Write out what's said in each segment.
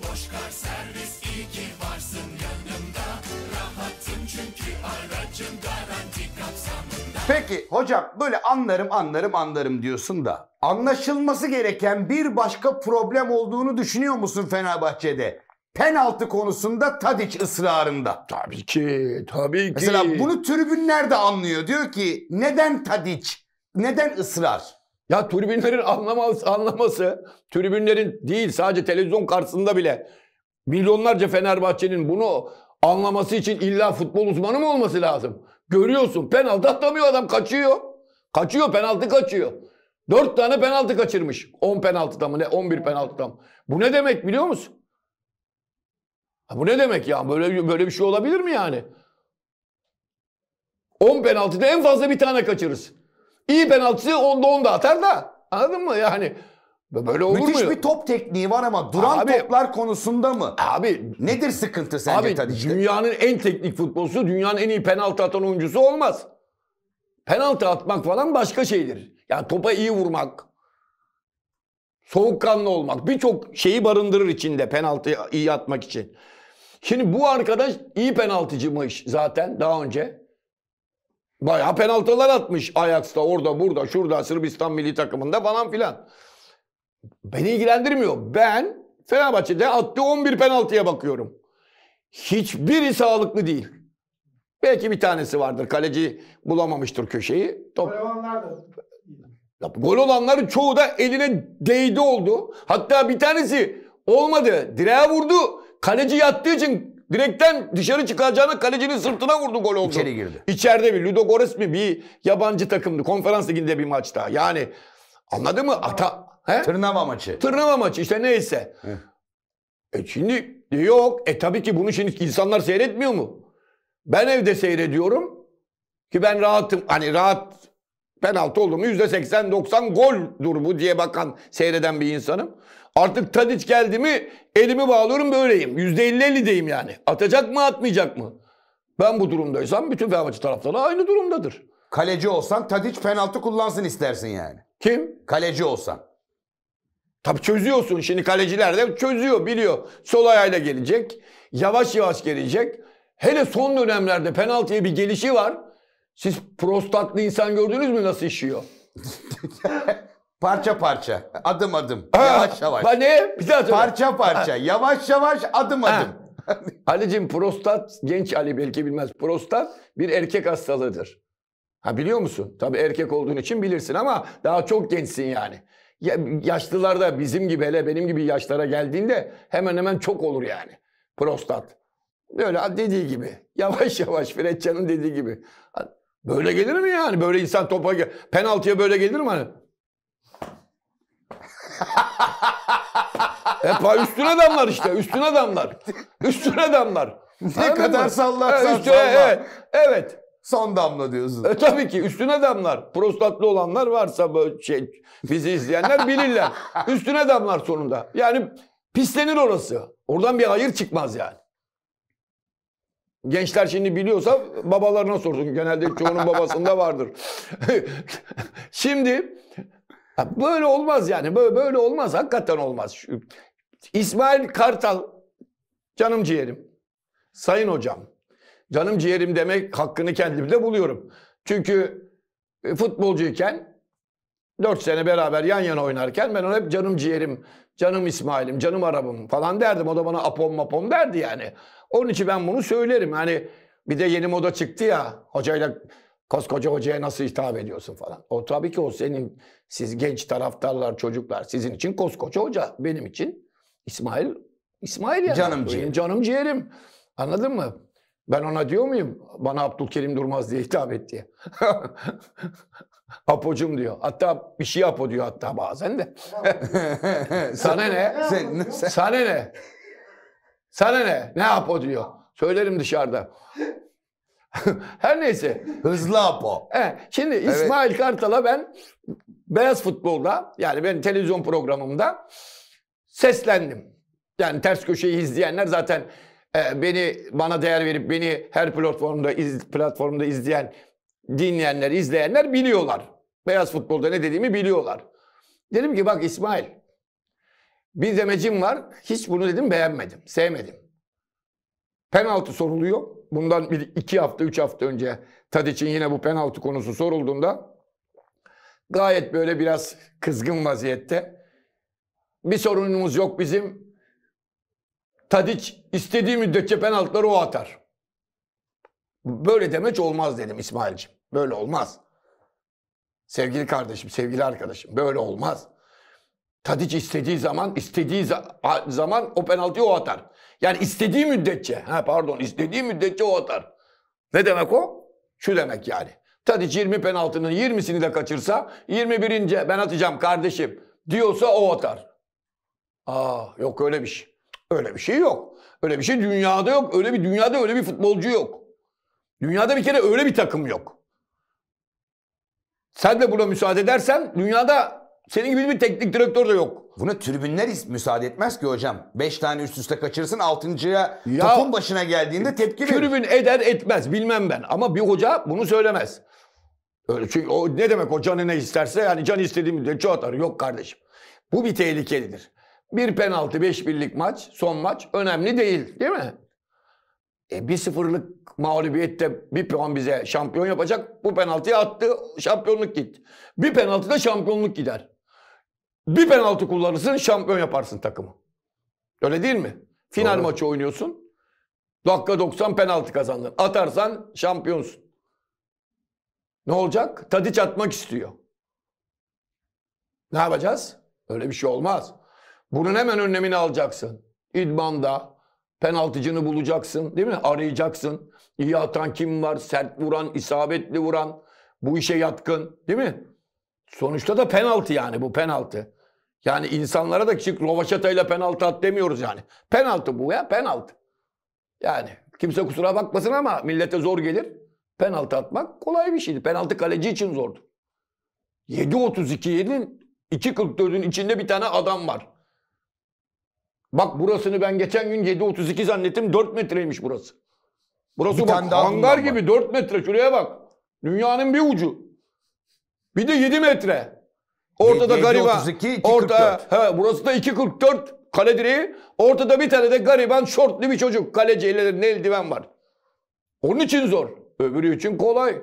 Boşkar servis iyi ki varsın yanımda Rahatım çünkü aracım garanti kapsamında Peki hocam böyle anlarım anlarım anlarım diyorsun da anlaşılması gereken bir başka problem olduğunu düşünüyor musun Fenerbahçe'de? penaltı konusunda Tadic ısrarında. Tabii ki, tabii ki. Mesela bunu tribünler de anlıyor. Diyor ki neden Tadic? Neden ısrar? Ya türbinlerin anlaması, anlaması, türbinlerin değil sadece televizyon karşısında bile milyonlarca Fenerbahçe'nin bunu anlaması için illa futbol uzmanı mı olması lazım? Görüyorsun penaltı atamıyor adam kaçıyor. Kaçıyor penaltı kaçıyor. dört tane penaltı kaçırmış. on penaltıda mı ne on bir penaltıda mı? Bu ne demek biliyor musun? Ha, bu ne demek ya? Böyle, böyle bir şey olabilir mi yani? On penaltıda en fazla bir tane kaçırırsın. İyi penaltısı onda onda atar da. Anladın mı yani? Böyle olur Müthiş mu? bir top tekniği var ama duran abi, toplar konusunda mı? Abi nedir sıkıntı sence abi, Tadic'te? Dünyanın en teknik futbolcusu, dünyanın en iyi penaltı atan oyuncusu olmaz. Penaltı atmak falan başka şeydir. Yani topa iyi vurmak, soğukkanlı olmak birçok şeyi barındırır içinde penaltı iyi atmak için. Şimdi bu arkadaş iyi penaltıcıymış zaten daha önce. Bayağı penaltılar atmış Ajax'ta orada burada şurada Sırbistan milli takımında falan filan. Beni ilgilendirmiyor. Ben Fenerbahçe'de attığı 11 penaltıya bakıyorum. Hiçbiri sağlıklı değil. Belki bir tanesi vardır. Kaleci bulamamıştır köşeyi. Top... Ya, gol olanların çoğu da eline değdi oldu. Hatta bir tanesi olmadı. Direğe vurdu. Kaleci yattığı için Direkten dışarı çıkacağına kalecinin sırtına vurdu gol oldu. İçeri girdi. İçeride bir Ludo Gores mi bir yabancı takımdı. Konferans liginde bir maçta. Yani anladın mı? Ata he? Tırnava maçı. Tırnava maçı işte neyse. He. E şimdi yok. E tabii ki bunu şimdi insanlar seyretmiyor mu? Ben evde seyrediyorum. Ki ben rahatım. Hani rahat Penaltı oldu mu %80-90 goldur bu diye bakan, seyreden bir insanım. Artık Tadiç geldi mi elimi bağlıyorum böyleyim. %50-50'deyim yani. Atacak mı atmayacak mı? Ben bu durumdaysam bütün Fenerbahçe taraftarı aynı durumdadır. Kaleci olsan Tadiç penaltı kullansın istersin yani. Kim? Kaleci olsan. Tabii çözüyorsun şimdi kaleciler de çözüyor biliyor. Sol ayağıyla gelecek. Yavaş yavaş gelecek. Hele son dönemlerde penaltıya bir gelişi var. Siz prostatlı insan gördünüz mü nasıl işiyor? Parça parça, adım adım, ha, yavaş yavaş. Ne? bir daha söyle. Parça parça, ha. yavaş yavaş, adım ha. adım. Ali'cim prostat, genç Ali belki bilmez. Prostat bir erkek hastalığıdır. Ha biliyor musun? Tabii erkek olduğun için bilirsin ama daha çok gençsin yani. Ya, yaşlılarda bizim gibi hele benim gibi yaşlara geldiğinde hemen hemen çok olur yani. Prostat. Böyle dediği gibi. Yavaş yavaş Fredcan'ın dediği gibi. Böyle gelir mi yani? Böyle insan topa penaltıya böyle gelir mi hani? Hep üstün adamlar işte. Üstün adamlar. Üstün adamlar. ne kadar mı? sallarsan üstüne, salla. Evet. evet. Son damla diyorsun. E, tabii ki üstün adamlar. Prostatlı olanlar varsa böyle şey, bizi izleyenler bilirler. üstün adamlar sonunda. Yani pislenir orası. Oradan bir hayır çıkmaz yani. Gençler şimdi biliyorsa babalarına sorsun. Genelde çoğunun babasında vardır. şimdi böyle olmaz yani. Böyle, böyle olmaz. Hakikaten olmaz. İsmail Kartal canım ciğerim. Sayın hocam. Canım ciğerim demek hakkını kendimde buluyorum. Çünkü e, futbolcuyken 4 sene beraber yan yana oynarken ben ona hep canım ciğerim Canım İsmail'im, canım Arap'ım falan derdim. O da bana apom mapom derdi yani. Onun için ben bunu söylerim. Yani bir de yeni moda çıktı ya. Hocayla koskoca hocaya nasıl hitap ediyorsun falan. O tabii ki o senin, siz genç taraftarlar, çocuklar sizin için koskoca hoca. Benim için İsmail, İsmail yani. Canım ciğerim. Canım ciğerim. Anladın mı? Ben ona diyor muyum? Bana Abdülkerim Durmaz diye hitap etti. Apocum diyor. Hatta bir şey apo diyor hatta bazen de. Sana ne? Sen, sen. Sana ne? Sana ne? Ne apo diyor. Söylerim dışarıda. Her neyse. Hızlı apo. Şimdi İsmail evet. Kartal'a ben beyaz futbolda yani ben televizyon programımda seslendim. Yani ters köşeyi izleyenler zaten e, beni bana değer verip beni her platformda iz, platformda izleyen dinleyenler, izleyenler biliyorlar. Beyaz futbolda ne dediğimi biliyorlar. Dedim ki bak İsmail bir demecim var. Hiç bunu dedim beğenmedim, sevmedim. Penaltı soruluyor. Bundan bir iki hafta, üç hafta önce Tadiç'in yine bu penaltı konusu sorulduğunda gayet böyle biraz kızgın vaziyette. Bir sorunumuz yok bizim. Tadiç istediği müddetçe penaltıları o atar. Böyle demeç olmaz dedim İsmail'ciğim. Böyle olmaz. Sevgili kardeşim, sevgili arkadaşım böyle olmaz. Tadiç istediği zaman, istediği zaman o penaltıyı o atar. Yani istediği müddetçe, ha pardon, istediği müddetçe o atar. Ne demek o? Şu demek yani. Tadiç 20 penaltının 20'sini de kaçırsa 21. ben atacağım kardeşim diyorsa o atar. Aa ah, yok öyle bir şey. Öyle bir şey yok. Öyle bir şey dünyada yok. Öyle bir dünyada öyle bir futbolcu yok. Dünyada bir kere öyle bir takım yok. Sen de buna müsaade edersen dünyada senin gibi bir teknik direktör de yok. Buna tribünler müsaade etmez ki hocam. Beş tane üst üste kaçırsın altıncıya ya, topun başına geldiğinde tepki verir. Tribün eder etmez bilmem ben ama bir hoca bunu söylemez. Öyle çünkü o ne demek o canı ne isterse yani can istediğim de çoğu atar. Yok kardeşim. Bu bir tehlikelidir. Bir penaltı beş birlik maç son maç önemli değil değil mi? E, bir sıfırlık mağlubiyette bir puan bize şampiyon yapacak. Bu penaltıyı attı, şampiyonluk git. Bir penaltıda şampiyonluk gider. Bir penaltı kullanırsın, şampiyon yaparsın takımı. Öyle değil mi? Final Doğru. maçı oynuyorsun. Dakika 90 penaltı kazandın. Atarsan şampiyonsun. Ne olacak? Tadiç atmak istiyor. Ne yapacağız? Öyle bir şey olmaz. Bunun hemen önlemini alacaksın. İdmanda, Penaltıcını bulacaksın değil mi? Arayacaksın. İyi atan kim var? Sert vuran, isabetli vuran. Bu işe yatkın değil mi? Sonuçta da penaltı yani bu penaltı. Yani insanlara da çık rovaşatayla penaltı at demiyoruz yani. Penaltı bu ya penaltı. Yani kimse kusura bakmasın ama millete zor gelir. Penaltı atmak kolay bir şeydi. Penaltı kaleci için zordu. 7.32'nin 2.44'ün içinde bir tane adam var. Bak burasını ben geçen gün 7.32 zannettim 4 metreymiş burası. Burası bir bak hangar gibi var. 4 metre şuraya bak. Dünyanın bir ucu. Bir de 7 metre. Ortada 7, gariban. 32, orta, he, burası da 2.44 kale direği. Ortada bir tane de gariban şortlu bir çocuk. Kaleci ellerinde eldiven var. Onun için zor. Öbürü için kolay.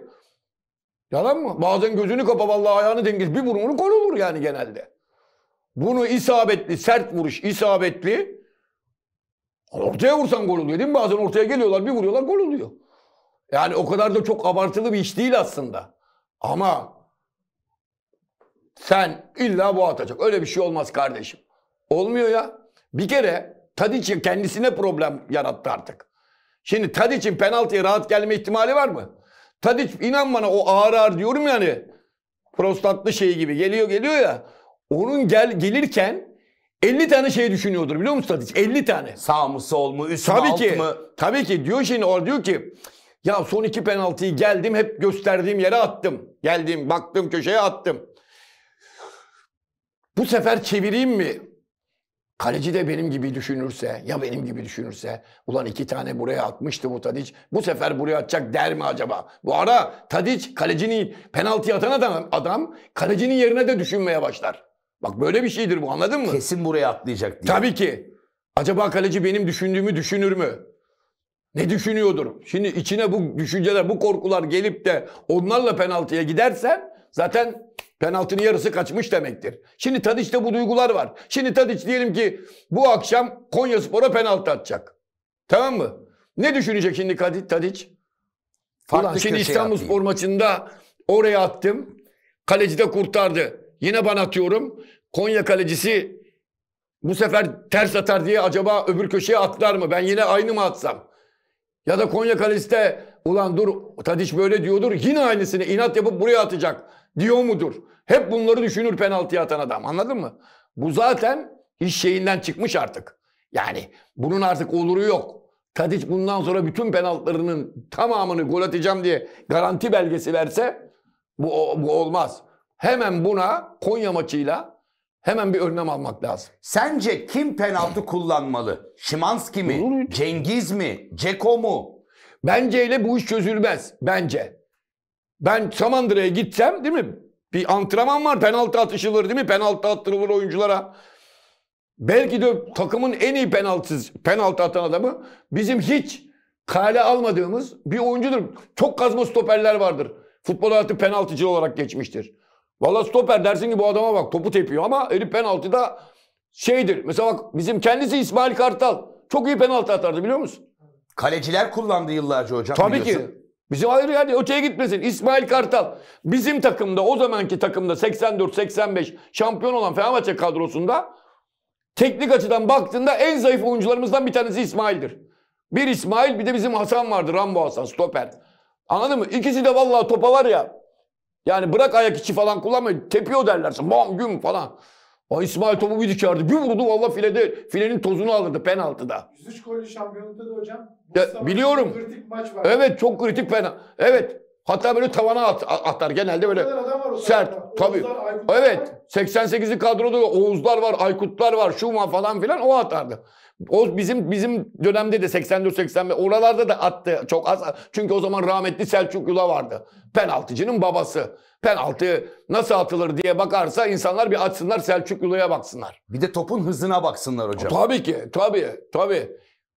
Yalan mı? Bazen gözünü kapa vallahi ayağını dengesiz. Bir vurumunu kol olur yani genelde. Bunu isabetli, sert vuruş, isabetli. Ortaya vursan gol oluyor değil mi? Bazen ortaya geliyorlar, bir vuruyorlar gol oluyor. Yani o kadar da çok abartılı bir iş değil aslında. Ama sen illa bu atacak. Öyle bir şey olmaz kardeşim. Olmuyor ya. Bir kere Tadic kendisine problem yarattı artık. Şimdi Tadic'in penaltıya rahat gelme ihtimali var mı? Tadic inan bana o ağır ağır diyorum yani prostatlı şey gibi geliyor geliyor ya onun gel gelirken 50 tane şey düşünüyordur biliyor musun Tadiç? 50 tane. Sağ mı sol mu üst tabii mü alt ki, mı? Tabii ki diyor şimdi orada diyor ki ya son iki penaltıyı geldim hep gösterdiğim yere attım. Geldim baktım köşeye attım. Bu sefer çevireyim mi? Kaleci de benim gibi düşünürse, ya benim gibi düşünürse, ulan iki tane buraya atmıştı bu Tadiç, bu sefer buraya atacak der mi acaba? Bu ara Tadiç kalecinin penaltı atan adam, adam kalecinin yerine de düşünmeye başlar. Bak böyle bir şeydir bu anladın mı? Kesin buraya atlayacak diye. Tabii ki. Acaba kaleci benim düşündüğümü düşünür mü? Ne düşünüyordur? Şimdi içine bu düşünceler, bu korkular gelip de onlarla penaltıya gidersen zaten penaltının yarısı kaçmış demektir. Şimdi Tadiç'te bu duygular var. Şimdi Tadiç diyelim ki bu akşam Konya Spor'a penaltı atacak. Tamam mı? Ne düşünecek şimdi Tadiç? Farklı Ulan şimdi İstanbul Spor maçında oraya attım. Kaleci de kurtardı. Yine ben atıyorum. Konya kalecisi bu sefer ters atar diye acaba öbür köşeye atlar mı? Ben yine aynı mı atsam? Ya da Konya kalesi de ulan dur Tadiç böyle diyordur yine aynısını inat yapıp buraya atacak diyor mudur? Hep bunları düşünür penaltıya atan adam anladın mı? Bu zaten iş şeyinden çıkmış artık. Yani bunun artık oluru yok. Tadiç bundan sonra bütün penaltılarının tamamını gol atacağım diye garanti belgesi verse bu, bu olmaz. Hemen buna Konya maçıyla hemen bir önlem almak lazım. Sence kim penaltı kullanmalı? Şimanski mi? Cengiz mi? Ceko mu? Benceyle bu iş çözülmez. Bence. Ben Samandıra'ya gitsem değil mi? Bir antrenman var. Penaltı atışılır değil mi? Penaltı attırılır oyunculara. Belki de takımın en iyi penaltısız, penaltı atan adamı bizim hiç kale almadığımız bir oyuncudur. Çok kazma stoperler vardır. Futbol hayatı penaltıcı olarak geçmiştir. Valla stoper dersin ki bu adama bak topu tepiyor ama herif penaltıda şeydir. Mesela bak bizim kendisi İsmail Kartal. Çok iyi penaltı atardı biliyor musun? Kaleciler kullandı yıllarca hocam. Tabii biliyorsun. ki. Bizim ayrı yani öteye gitmesin. İsmail Kartal bizim takımda o zamanki takımda 84-85 şampiyon olan Fenerbahçe kadrosunda teknik açıdan baktığında en zayıf oyuncularımızdan bir tanesi İsmail'dir. Bir İsmail bir de bizim Hasan vardı Rambo Hasan stoper. Anladın mı? İkisi de vallahi topa var ya yani bırak ayak içi falan kullanmayın. Tepiyor derlerse. Bam güm falan. O İsmail topu bir dikerdi. Bir vurdu valla filede. Filenin tozunu alırdı penaltıda. 103 gollü şampiyonlukta da hocam. Ya, biliyorum. Kritik maç var. Evet çok kritik penaltı. Evet. Hatta böyle tavana at, atar genelde böyle sert. Var. Tabii. Aykutlar. Evet. 88'li kadroda Oğuzlar var, Aykutlar var, şu var falan filan o atardı. O bizim bizim dönemde de 84 85 oralarda da attı çok az. Çünkü o zaman rahmetli Selçuk Yula vardı. Penaltıcının babası. Penaltı nasıl atılır diye bakarsa insanlar bir açsınlar Selçuk Yula'ya baksınlar. Bir de topun hızına baksınlar hocam. Tabii ki. Tabii. Tabii.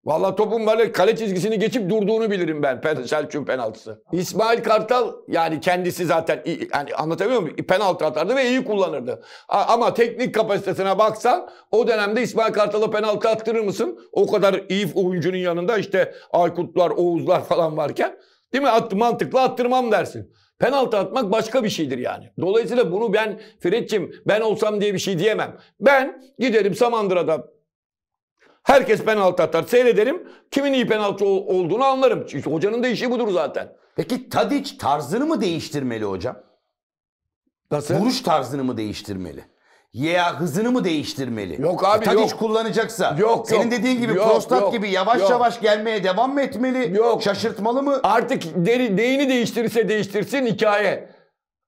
Valla topun böyle kale çizgisini geçip durduğunu bilirim ben. Pen Selçuk'un penaltısı. İsmail Kartal yani kendisi zaten yani anlatabiliyor muyum? Penaltı atardı ve iyi kullanırdı. ama teknik kapasitesine baksan o dönemde İsmail Kartal'a penaltı attırır mısın? O kadar iyi oyuncunun yanında işte Aykutlar, Oğuzlar falan varken değil mi? At mantıklı attırmam dersin. Penaltı atmak başka bir şeydir yani. Dolayısıyla bunu ben Fred'cim ben olsam diye bir şey diyemem. Ben giderim Samandıra'da Herkes penaltı atar. Seyrederim. Kimin iyi penaltı olduğunu anlarım. Çünkü hocanın da işi budur zaten. Peki Tadic tarzını mı değiştirmeli hocam? Nasıl? Vuruş tarzını mı değiştirmeli? Ya hızını mı değiştirmeli? Yok e, abi e, Tadic yok. kullanacaksa. Yok Senin yok, dediğin gibi yok, prostat yok, gibi yavaş yok. yavaş gelmeye devam mı etmeli? Yok. Şaşırtmalı mı? Artık deri, deyini değiştirirse değiştirsin hikaye.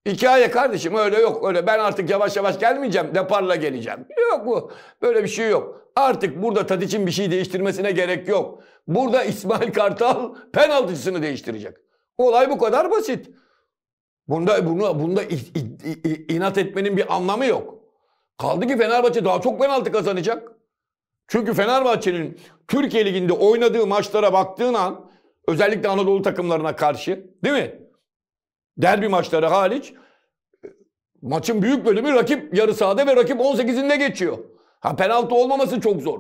Hikaye kardeşim öyle yok öyle ben artık yavaş yavaş gelmeyeceğim deparla geleceğim. Yok bu böyle bir şey yok. Artık burada Tadiç'in bir şey değiştirmesine gerek yok. Burada İsmail Kartal penaltıcısını değiştirecek. Olay bu kadar basit. Bunda bunu bunda inat etmenin bir anlamı yok. Kaldı ki Fenerbahçe daha çok penaltı kazanacak. Çünkü Fenerbahçe'nin Türkiye Ligi'nde oynadığı maçlara baktığın an özellikle Anadolu takımlarına karşı değil mi? Derbi maçları hariç e, maçın büyük bölümü rakip yarı sahada ve rakip 18'inde geçiyor. Ha penaltı olmaması çok zor.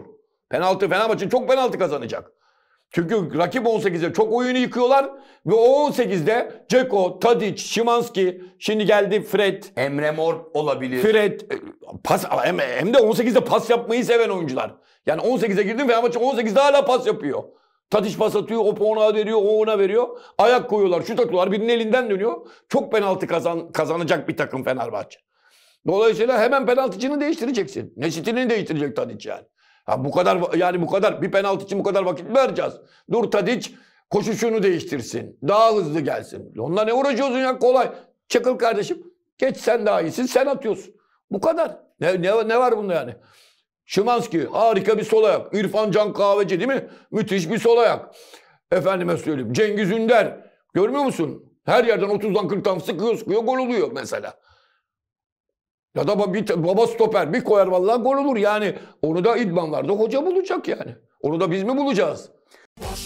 Penaltı Fenerbahçe çok penaltı kazanacak. Çünkü rakip 18'e çok oyunu yıkıyorlar ve o 18'de Ceko, Tadic, Şimanski, şimdi geldi Fred. Emre Mor olabilir. Fred, e, pas, hem, de 18'de pas yapmayı seven oyuncular. Yani 18'e girdim Fenerbahçe 18'de hala pas yapıyor. Tadiç pas atıyor, o ona veriyor, o ona veriyor. Ayak koyuyorlar, şut atıyorlar, birinin elinden dönüyor. Çok penaltı kazan, kazanacak bir takım Fenerbahçe. Dolayısıyla hemen penaltıcını değiştireceksin. Nesitini değiştirecek Tadiç yani. Ha bu kadar yani bu kadar bir penaltı için bu kadar vakit mi vereceğiz? Dur Tadiç koşuşunu değiştirsin. Daha hızlı gelsin. Onunla ne uğraşıyorsun ya kolay. Çakıl kardeşim. Geç sen daha iyisin sen atıyorsun. Bu kadar. Ne, ne, ne var bunda yani? Şimanski harika bir sol ayak. İrfan Can Kahveci değil mi? Müthiş bir sol ayak. Efendime söyleyeyim. Cengiz Ünder. Görmüyor musun? Her yerden 30'dan 40'tan sıkıyor sıkıyor gol oluyor mesela. Ya da bir, baba stoper bir koyar vallahi gol olur yani. Onu da idmanlarda hoca bulacak yani. Onu da biz mi bulacağız? Boş.